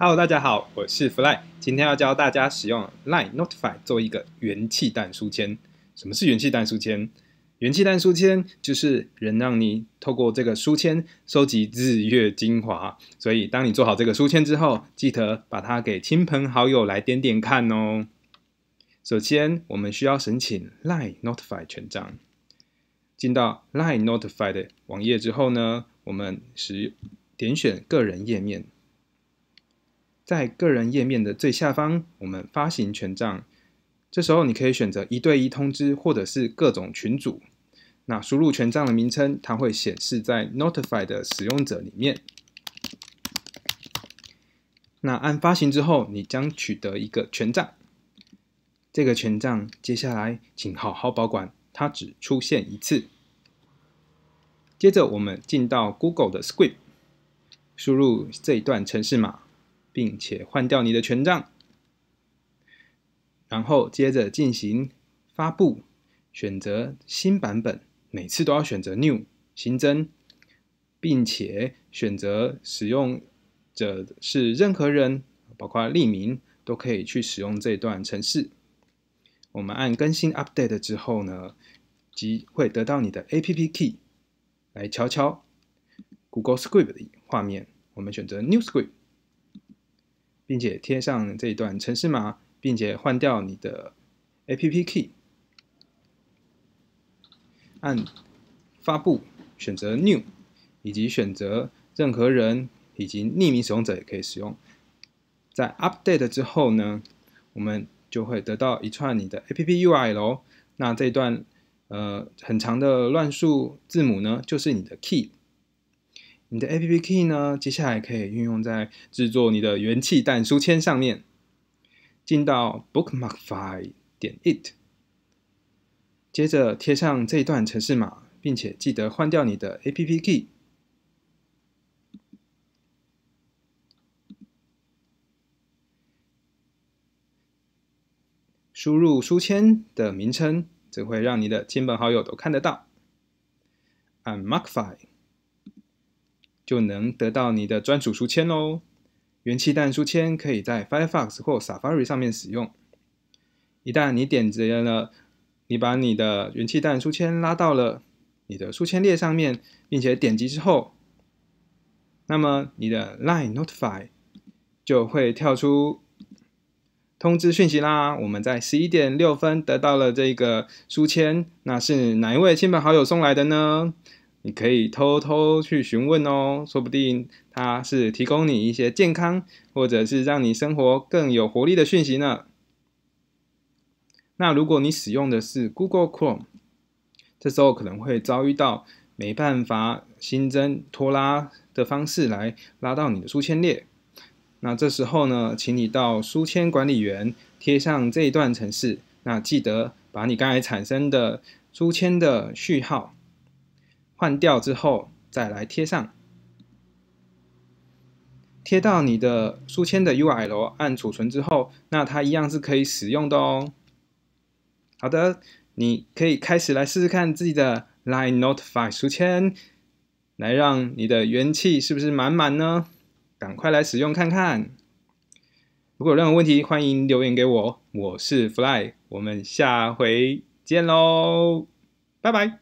Hello，大家好，我是 Fly。今天要教大家使用 Line Notify 做一个元气弹书签。什么是元气弹书签？元气弹书签就是人让你透过这个书签收集日月精华。所以当你做好这个书签之后，记得把它给亲朋好友来点点看哦。首先，我们需要申请 Line Notify 权杖。进到 Line Notify 的网页之后呢，我们是点选个人页面。在个人页面的最下方，我们发行权杖。这时候你可以选择一对一通知，或者是各种群组。那输入权杖的名称，它会显示在 Notify 的使用者里面。那按发行之后，你将取得一个权杖。这个权杖接下来请好好保管，它只出现一次。接着我们进到 Google 的 Script，输入这一段程式码。并且换掉你的权杖，然后接着进行发布，选择新版本，每次都要选择 New 新增，并且选择使用，者是任何人，包括匿名都可以去使用这段程式。我们按更新 Update 之后呢，即会得到你的 App Key。来瞧瞧 Google Script 的画面，我们选择 New Script。并且贴上这一段城市码，并且换掉你的 APP Key，按发布，选择 New，以及选择任何人以及匿名使用者也可以使用。在 Update 之后呢，我们就会得到一串你的 APP u i 咯，那这一段呃很长的乱数字母呢，就是你的 Key。你的 APP Key 呢？接下来可以运用在制作你的元气弹书签上面。进到 Bookmarkify 点 It，接着贴上这一段程式码，并且记得换掉你的 APP Key。输入书签的名称，则会让你的亲朋好友都看得到。按 Markify。就能得到你的专属书签喽。元气弹书签可以在 Firefox 或 Safari 上面使用。一旦你点击了，你把你的元气弹书签拉到了你的书签列上面，并且点击之后，那么你的 Line Notify 就会跳出通知讯息啦。我们在十一点六分得到了这个书签，那是哪一位亲朋好友送来的呢？你可以偷偷去询问哦，说不定它是提供你一些健康，或者是让你生活更有活力的讯息呢。那如果你使用的是 Google Chrome，这时候可能会遭遇到没办法新增拖拉的方式来拉到你的书签列。那这时候呢，请你到书签管理员贴上这一段程式。那记得把你刚才产生的书签的序号。换掉之后，再来贴上，贴到你的书签的 U I l 按储存之后，那它一样是可以使用的哦。好的，你可以开始来试试看自己的 Line n o t i f y e 书签，来让你的元气是不是满满呢？赶快来使用看看。如果有任何问题，欢迎留言给我。我是 Fly，我们下回见喽，拜拜。